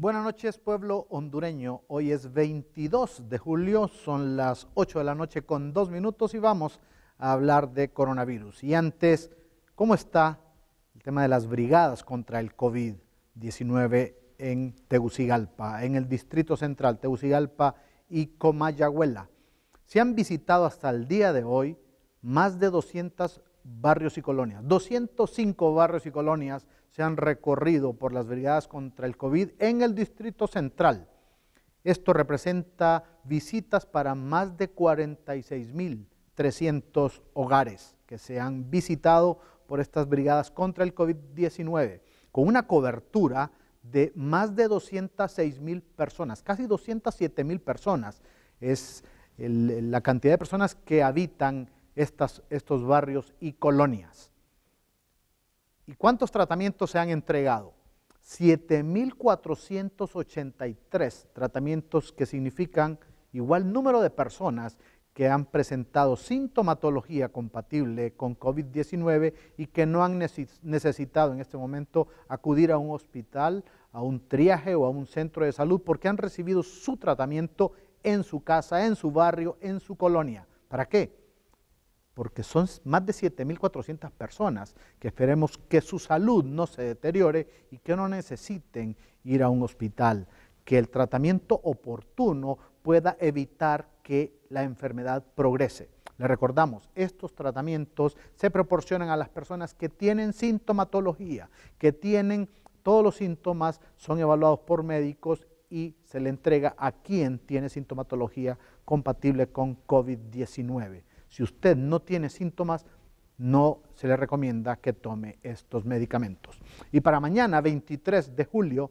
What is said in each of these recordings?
Buenas noches, pueblo hondureño. Hoy es 22 de julio, son las 8 de la noche con dos minutos y vamos a hablar de coronavirus. Y antes, ¿cómo está el tema de las brigadas contra el COVID-19 en Tegucigalpa, en el Distrito Central, Tegucigalpa y Comayagüela? Se han visitado hasta el día de hoy más de 200 barrios y colonias. 205 barrios y colonias se han recorrido por las brigadas contra el COVID en el Distrito Central. Esto representa visitas para más de 46.300 hogares que se han visitado por estas brigadas contra el COVID-19, con una cobertura de más de 206.000 personas, casi 207.000 personas. Es la cantidad de personas que habitan estos barrios y colonias. ¿Y cuántos tratamientos se han entregado? 7.483 tratamientos que significan igual número de personas que han presentado sintomatología compatible con COVID-19 y que no han necesitado en este momento acudir a un hospital, a un triaje o a un centro de salud porque han recibido su tratamiento en su casa, en su barrio, en su colonia. ¿Para qué? porque son más de 7.400 personas que esperemos que su salud no se deteriore y que no necesiten ir a un hospital, que el tratamiento oportuno pueda evitar que la enfermedad progrese. Le recordamos, estos tratamientos se proporcionan a las personas que tienen sintomatología, que tienen todos los síntomas, son evaluados por médicos y se le entrega a quien tiene sintomatología compatible con COVID-19. Si usted no tiene síntomas, no se le recomienda que tome estos medicamentos. Y para mañana, 23 de julio,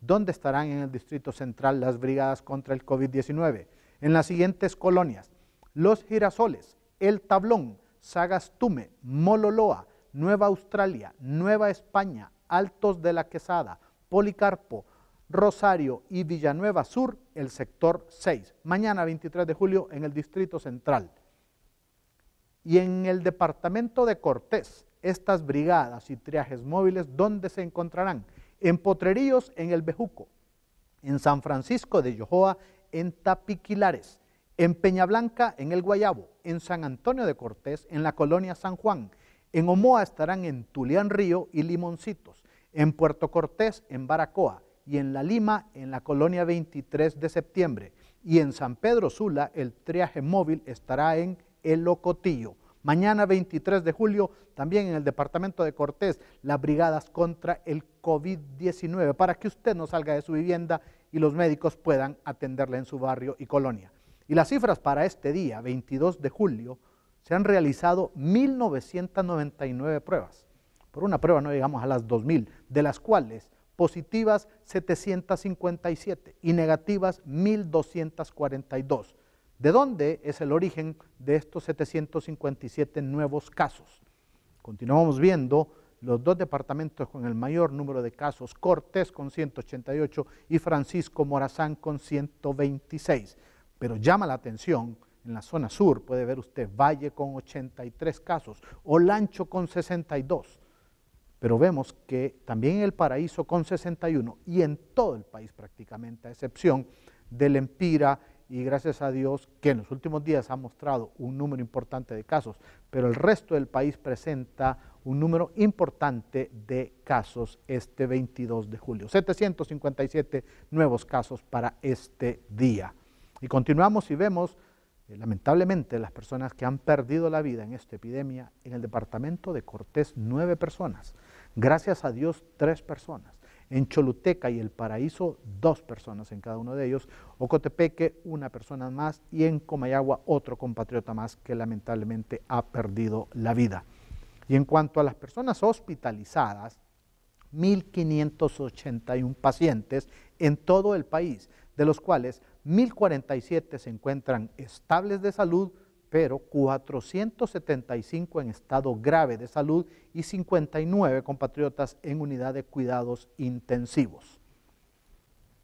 ¿dónde estarán en el Distrito Central las brigadas contra el COVID-19? En las siguientes colonias, Los Girasoles, El Tablón, Sagastume, Mololoa, Nueva Australia, Nueva España, Altos de la Quesada, Policarpo, Rosario y Villanueva Sur, el sector 6. Mañana, 23 de julio, en el Distrito Central y en el departamento de Cortés, estas brigadas y triajes móviles, ¿dónde se encontrarán? En Potreríos, en el Bejuco, en San Francisco de Yojoa, en Tapiquilares, en Peñablanca, en el Guayabo, en San Antonio de Cortés, en la colonia San Juan, en Omoa estarán en Tulián Río y Limoncitos, en Puerto Cortés, en Baracoa, y en La Lima, en la colonia 23 de septiembre, y en San Pedro Sula, el triaje móvil estará en el Locotillo. Mañana 23 de julio, también en el departamento de Cortés, las brigadas contra el COVID-19, para que usted no salga de su vivienda y los médicos puedan atenderle en su barrio y colonia. Y las cifras para este día, 22 de julio, se han realizado 1.999 pruebas. Por una prueba no llegamos a las 2.000, de las cuales positivas 757 y negativas 1.242. ¿De dónde es el origen de estos 757 nuevos casos? Continuamos viendo los dos departamentos con el mayor número de casos, Cortés con 188 y Francisco Morazán con 126. Pero llama la atención, en la zona sur puede ver usted Valle con 83 casos, o Lancho con 62, pero vemos que también el Paraíso con 61 y en todo el país prácticamente, a excepción del Empira y gracias a Dios que en los últimos días ha mostrado un número importante de casos, pero el resto del país presenta un número importante de casos este 22 de julio. 757 nuevos casos para este día. Y continuamos y vemos, eh, lamentablemente, las personas que han perdido la vida en esta epidemia. En el departamento de Cortés, nueve personas. Gracias a Dios, tres personas. En Choluteca y El Paraíso, dos personas en cada uno de ellos. Ocotepeque, una persona más. Y en Comayagua, otro compatriota más que lamentablemente ha perdido la vida. Y en cuanto a las personas hospitalizadas, 1.581 pacientes en todo el país, de los cuales 1.047 se encuentran estables de salud, pero 475 en estado grave de salud y 59 compatriotas en unidad de cuidados intensivos.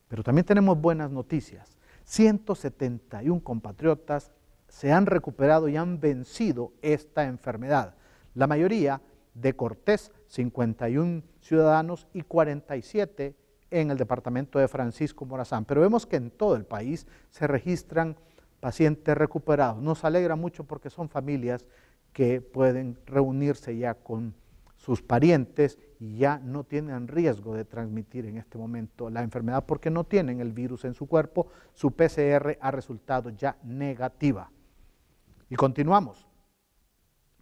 Pero también tenemos buenas noticias. 171 compatriotas se han recuperado y han vencido esta enfermedad. La mayoría de Cortés, 51 ciudadanos y 47 en el departamento de Francisco Morazán. Pero vemos que en todo el país se registran pacientes recuperados. Nos alegra mucho porque son familias que pueden reunirse ya con sus parientes y ya no tienen riesgo de transmitir en este momento la enfermedad porque no tienen el virus en su cuerpo, su PCR ha resultado ya negativa. Y continuamos.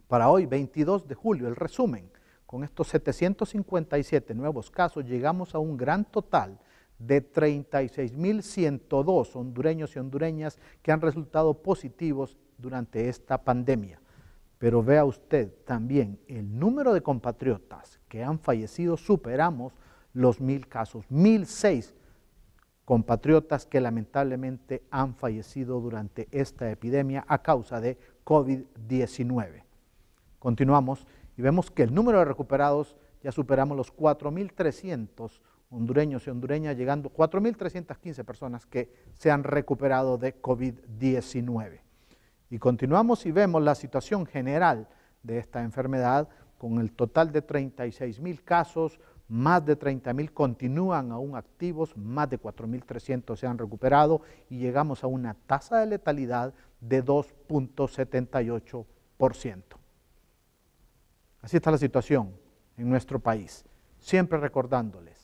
Para hoy, 22 de julio, el resumen. Con estos 757 nuevos casos llegamos a un gran total de 36.102 hondureños y hondureñas que han resultado positivos durante esta pandemia. Pero vea usted también el número de compatriotas que han fallecido, superamos los mil casos, 1.006 compatriotas que lamentablemente han fallecido durante esta epidemia a causa de COVID-19. Continuamos y vemos que el número de recuperados ya superamos los 4.300 hondureños y hondureñas, llegando 4.315 personas que se han recuperado de COVID-19. Y continuamos y vemos la situación general de esta enfermedad, con el total de 36.000 casos, más de 30.000 continúan aún activos, más de 4.300 se han recuperado y llegamos a una tasa de letalidad de 2.78%. Así está la situación en nuestro país, siempre recordándoles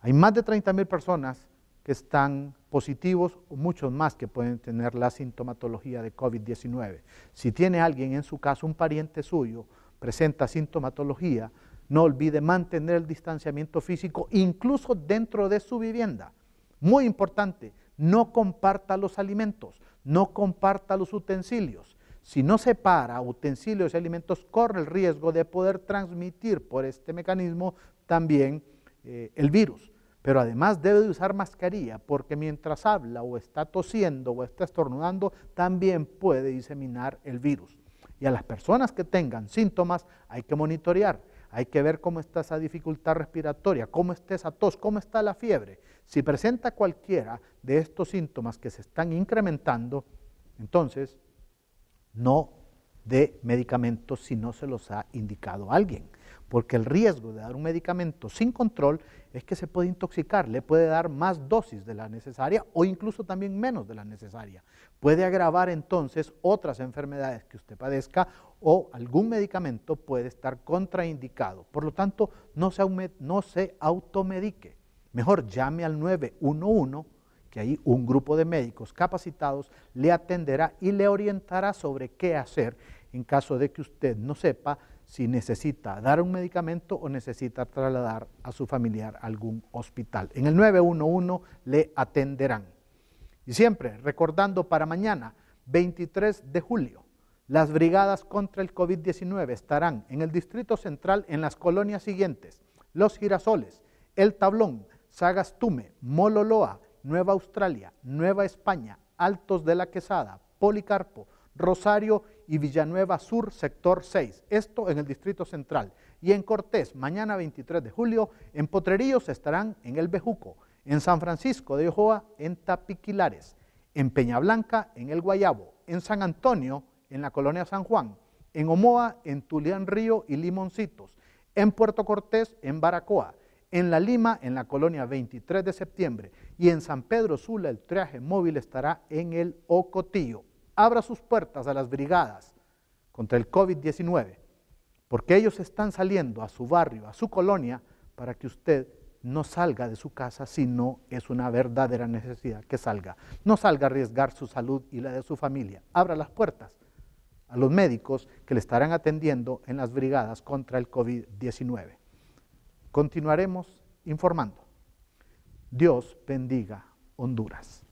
hay más de 30 mil personas que están positivos o muchos más que pueden tener la sintomatología de COVID-19. Si tiene alguien en su casa, un pariente suyo, presenta sintomatología, no olvide mantener el distanciamiento físico incluso dentro de su vivienda. Muy importante, no comparta los alimentos, no comparta los utensilios. Si no separa utensilios y alimentos, corre el riesgo de poder transmitir por este mecanismo también eh, el virus. Pero además debe de usar mascarilla porque mientras habla o está tosiendo o está estornudando, también puede diseminar el virus. Y a las personas que tengan síntomas hay que monitorear, hay que ver cómo está esa dificultad respiratoria, cómo está esa tos, cómo está la fiebre. Si presenta cualquiera de estos síntomas que se están incrementando, entonces no dé medicamentos si no se los ha indicado alguien porque el riesgo de dar un medicamento sin control es que se puede intoxicar, le puede dar más dosis de la necesaria o incluso también menos de la necesaria. Puede agravar entonces otras enfermedades que usted padezca o algún medicamento puede estar contraindicado. Por lo tanto, no se, no se automedique. Mejor llame al 911 que ahí un grupo de médicos capacitados le atenderá y le orientará sobre qué hacer en caso de que usted no sepa si necesita dar un medicamento o necesita trasladar a su familiar a algún hospital. En el 911 le atenderán. Y siempre recordando para mañana, 23 de julio, las brigadas contra el COVID-19 estarán en el Distrito Central en las colonias siguientes, Los Girasoles, El Tablón, Sagastume, Mololoa, Nueva Australia, Nueva España, Altos de la Quesada, Policarpo, Rosario y Villanueva Sur, sector 6. Esto en el Distrito Central. Y en Cortés, mañana 23 de julio, en Potrerillos estarán en El Bejuco, en San Francisco de Ojoa, en Tapiquilares, en Peñablanca, en El Guayabo, en San Antonio, en la colonia San Juan, en Omoa, en Tulián Río y Limoncitos, en Puerto Cortés, en Baracoa, en La Lima, en la colonia 23 de septiembre, y en San Pedro Sula el traje móvil estará en el Ocotillo abra sus puertas a las brigadas contra el COVID-19, porque ellos están saliendo a su barrio, a su colonia, para que usted no salga de su casa si no es una verdadera necesidad que salga. No salga a arriesgar su salud y la de su familia. Abra las puertas a los médicos que le estarán atendiendo en las brigadas contra el COVID-19. Continuaremos informando. Dios bendiga Honduras.